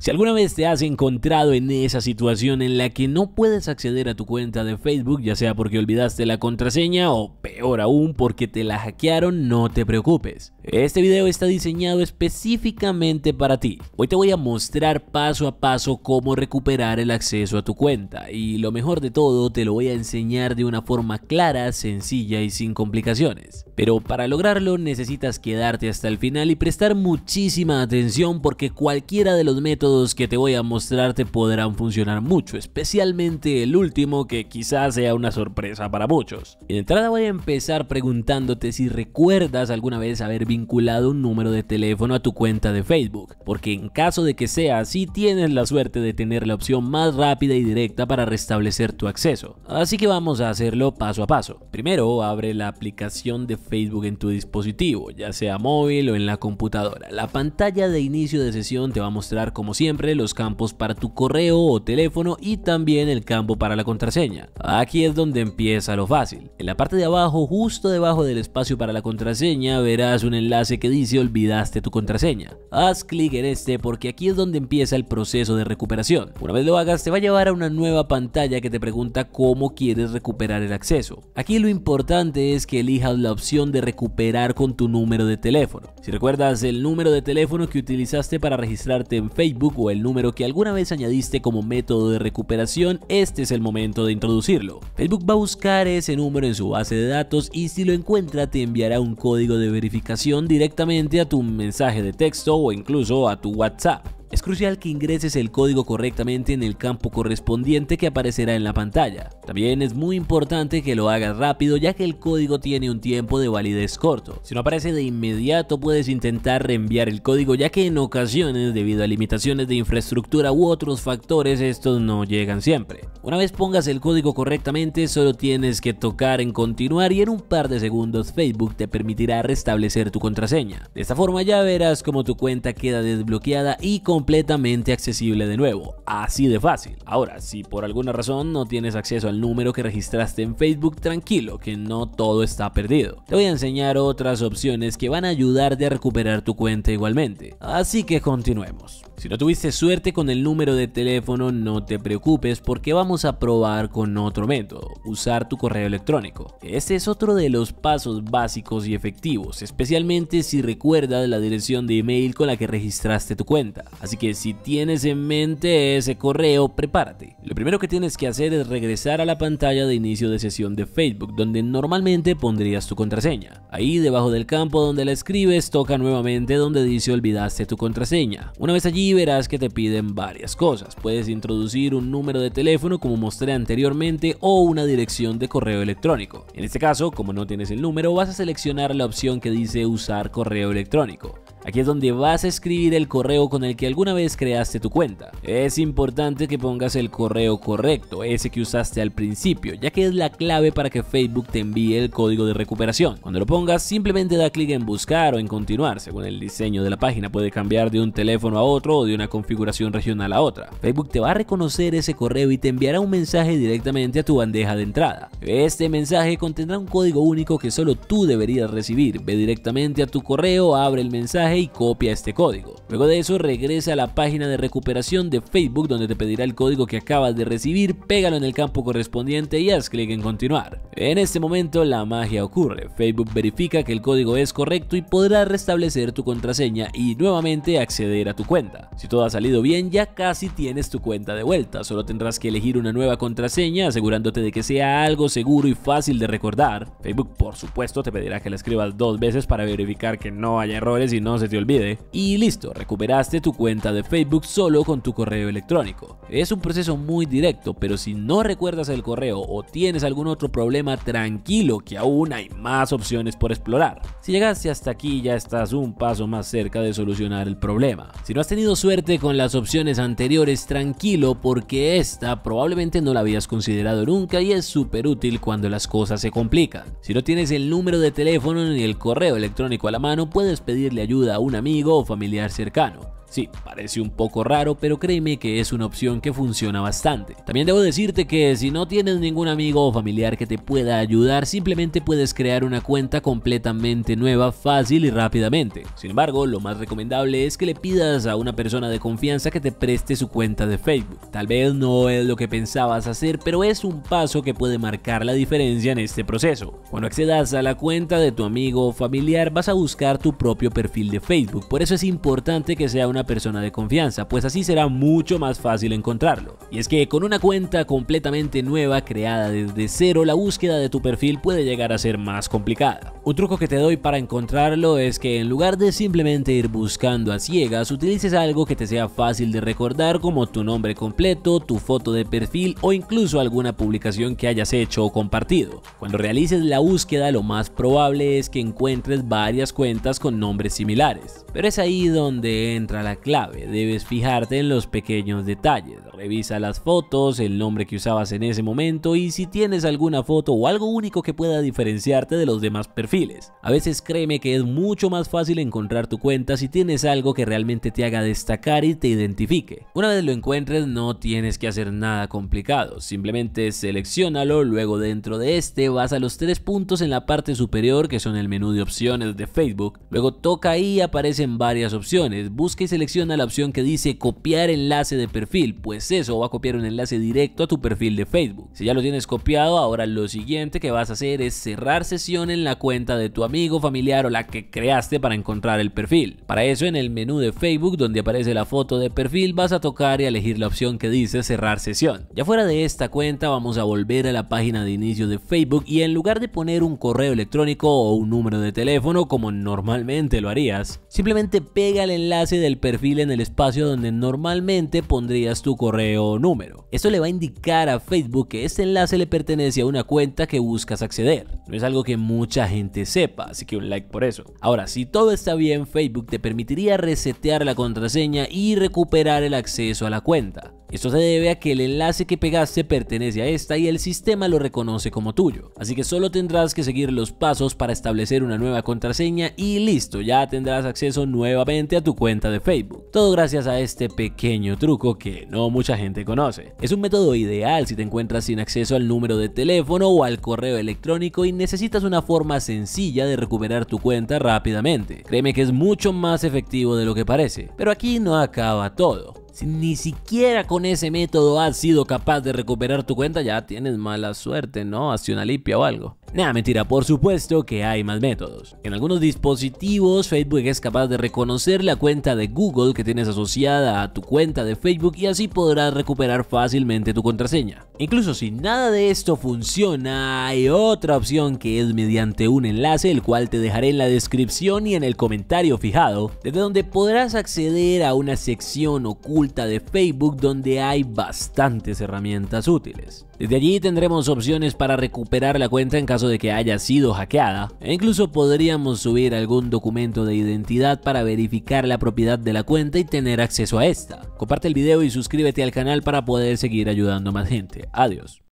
Si alguna vez te has encontrado en esa situación en la que no puedes acceder a tu cuenta de Facebook, ya sea porque olvidaste la contraseña o peor aún porque te la hackearon, no te preocupes. Este video está diseñado específicamente para ti. Hoy te voy a mostrar paso a paso cómo recuperar el acceso a tu cuenta y lo mejor de todo te lo voy a enseñar de una forma clara, sencilla y sin complicaciones. Pero para lograrlo necesitas quedarte hasta el final y prestar muchísima atención porque cualquiera de los métodos que te voy a mostrar te podrán funcionar mucho, especialmente el último que quizás sea una sorpresa para muchos. En entrada voy a empezar preguntándote si recuerdas alguna vez haber visto vinculado un número de teléfono a tu cuenta de Facebook, porque en caso de que sea así tienes la suerte de tener la opción más rápida y directa para restablecer tu acceso. Así que vamos a hacerlo paso a paso. Primero abre la aplicación de Facebook en tu dispositivo, ya sea móvil o en la computadora. La pantalla de inicio de sesión te va a mostrar como siempre los campos para tu correo o teléfono y también el campo para la contraseña. Aquí es donde empieza lo fácil. En la parte de abajo, justo debajo del espacio para la contraseña, verás un enlace que dice olvidaste tu contraseña. Haz clic en este porque aquí es donde empieza el proceso de recuperación. Una vez lo hagas te va a llevar a una nueva pantalla que te pregunta cómo quieres recuperar el acceso. Aquí lo importante es que elijas la opción de recuperar con tu número de teléfono. Si recuerdas el número de teléfono que utilizaste para registrarte en Facebook o el número que alguna vez añadiste como método de recuperación, este es el momento de introducirlo. Facebook va a buscar ese número en su base de datos y si lo encuentra te enviará un código de verificación directamente a tu mensaje de texto o incluso a tu WhatsApp. Es crucial que ingreses el código correctamente en el campo correspondiente que aparecerá en la pantalla. También es muy importante que lo hagas rápido ya que el código tiene un tiempo de validez corto. Si no aparece de inmediato puedes intentar reenviar el código ya que en ocasiones debido a limitaciones de infraestructura u otros factores estos no llegan siempre. Una vez pongas el código correctamente solo tienes que tocar en continuar y en un par de segundos Facebook te permitirá restablecer tu contraseña. De esta forma ya verás cómo tu cuenta queda desbloqueada y con completamente accesible de nuevo, así de fácil. Ahora, si por alguna razón no tienes acceso al número que registraste en Facebook, tranquilo, que no todo está perdido. Te voy a enseñar otras opciones que van a ayudarte a recuperar tu cuenta igualmente, así que continuemos. Si no tuviste suerte con el número de teléfono, no te preocupes porque vamos a probar con otro método, usar tu correo electrónico. Este es otro de los pasos básicos y efectivos, especialmente si recuerdas la dirección de email con la que registraste tu cuenta. Así que si tienes en mente ese correo, prepárate. Lo primero que tienes que hacer es regresar a la pantalla de inicio de sesión de Facebook, donde normalmente pondrías tu contraseña. Ahí debajo del campo donde la escribes, toca nuevamente donde dice olvidaste tu contraseña. Una vez allí verás que te piden varias cosas. Puedes introducir un número de teléfono como mostré anteriormente o una dirección de correo electrónico. En este caso, como no tienes el número, vas a seleccionar la opción que dice usar correo electrónico. Aquí es donde vas a escribir el correo con el que alguna vez creaste tu cuenta. Es importante que pongas el correo correcto, ese que usaste al principio, ya que es la clave para que Facebook te envíe el código de recuperación. Cuando lo pongas, simplemente da clic en buscar o en continuar, según el diseño de la página. Puede cambiar de un teléfono a otro o de una configuración regional a otra. Facebook te va a reconocer ese correo y te enviará un mensaje directamente a tu bandeja de entrada. Este mensaje contendrá un código único que solo tú deberías recibir. Ve directamente a tu correo, abre el mensaje y copia este código. Luego de eso regresa a la página de recuperación de Facebook donde te pedirá el código que acabas de recibir, pégalo en el campo correspondiente y haz clic en continuar. En este momento la magia ocurre, Facebook verifica que el código es correcto y podrá restablecer tu contraseña y nuevamente acceder a tu cuenta. Si todo ha salido bien ya casi tienes tu cuenta de vuelta, solo tendrás que elegir una nueva contraseña asegurándote de que sea algo seguro y fácil de recordar. Facebook por supuesto te pedirá que la escribas dos veces para verificar que no haya errores y no se te olvide. Y listo, recuperaste tu cuenta de Facebook solo con tu correo electrónico. Es un proceso muy directo, pero si no recuerdas el correo o tienes algún otro problema, tranquilo que aún hay más opciones por explorar. Si llegaste hasta aquí ya estás un paso más cerca de solucionar el problema. Si no has tenido suerte con las opciones anteriores, tranquilo porque esta probablemente no la habías considerado nunca y es súper útil cuando las cosas se complican. Si no tienes el número de teléfono ni el correo electrónico a la mano, puedes pedirle ayuda a un amigo o familiar cercano. Sí, parece un poco raro, pero créeme que es una opción que funciona bastante. También debo decirte que si no tienes ningún amigo o familiar que te pueda ayudar, simplemente puedes crear una cuenta completamente nueva, fácil y rápidamente. Sin embargo, lo más recomendable es que le pidas a una persona de confianza que te preste su cuenta de Facebook. Tal vez no es lo que pensabas hacer, pero es un paso que puede marcar la diferencia en este proceso. Cuando accedas a la cuenta de tu amigo o familiar, vas a buscar tu propio perfil de Facebook. Por eso es importante que sea una persona de confianza, pues así será mucho más fácil encontrarlo. Y es que con una cuenta completamente nueva creada desde cero, la búsqueda de tu perfil puede llegar a ser más complicada. Un truco que te doy para encontrarlo es que en lugar de simplemente ir buscando a ciegas, utilices algo que te sea fácil de recordar como tu nombre completo, tu foto de perfil o incluso alguna publicación que hayas hecho o compartido. Cuando realices la búsqueda lo más probable es que encuentres varias cuentas con nombres similares. Pero es ahí donde entra la clave. Debes fijarte en los pequeños detalles. Revisa las fotos, el nombre que usabas en ese momento y si tienes alguna foto o algo único que pueda diferenciarte de los demás perfiles. A veces créeme que es mucho más fácil encontrar tu cuenta si tienes algo que realmente te haga destacar y te identifique. Una vez lo encuentres no tienes que hacer nada complicado, simplemente seleccionalo, luego dentro de este vas a los tres puntos en la parte superior que son el menú de opciones de Facebook, luego toca ahí y aparecen varias opciones, busca selecciona la opción que dice copiar enlace de perfil, pues eso va a copiar un enlace directo a tu perfil de Facebook. Si ya lo tienes copiado, ahora lo siguiente que vas a hacer es cerrar sesión en la cuenta de tu amigo, familiar o la que creaste para encontrar el perfil. Para eso en el menú de Facebook donde aparece la foto de perfil vas a tocar y elegir la opción que dice cerrar sesión. Ya fuera de esta cuenta vamos a volver a la página de inicio de Facebook y en lugar de poner un correo electrónico o un número de teléfono como normalmente lo harías, simplemente pega el enlace del perfil perfil en el espacio donde normalmente pondrías tu correo o número. Esto le va a indicar a Facebook que este enlace le pertenece a una cuenta que buscas acceder. No es algo que mucha gente sepa, así que un like por eso. Ahora, si todo está bien, Facebook te permitiría resetear la contraseña y recuperar el acceso a la cuenta. Esto se debe a que el enlace que pegaste pertenece a esta y el sistema lo reconoce como tuyo. Así que solo tendrás que seguir los pasos para establecer una nueva contraseña y listo, ya tendrás acceso nuevamente a tu cuenta de Facebook. Todo gracias a este pequeño truco que no mucha gente conoce. Es un método ideal si te encuentras sin acceso al número de teléfono o al correo electrónico y necesitas una forma sencilla de recuperar tu cuenta rápidamente. Créeme que es mucho más efectivo de lo que parece. Pero aquí no acaba todo. Si ni siquiera con ese método has sido capaz de recuperar tu cuenta, ya tienes mala suerte, ¿no? Hace una limpia o algo. Nada, mentira, por supuesto que hay más métodos. En algunos dispositivos, Facebook es capaz de reconocer la cuenta de Google que tienes asociada a tu cuenta de Facebook y así podrás recuperar fácilmente tu contraseña. Incluso si nada de esto funciona, hay otra opción que es mediante un enlace, el cual te dejaré en la descripción y en el comentario fijado, desde donde podrás acceder a una sección oculta de Facebook donde hay bastantes herramientas útiles. Desde allí tendremos opciones para recuperar la cuenta en caso de que haya sido hackeada, e incluso podríamos subir algún documento de identidad para verificar la propiedad de la cuenta y tener acceso a esta. Comparte el video y suscríbete al canal para poder seguir ayudando a más gente. Adiós.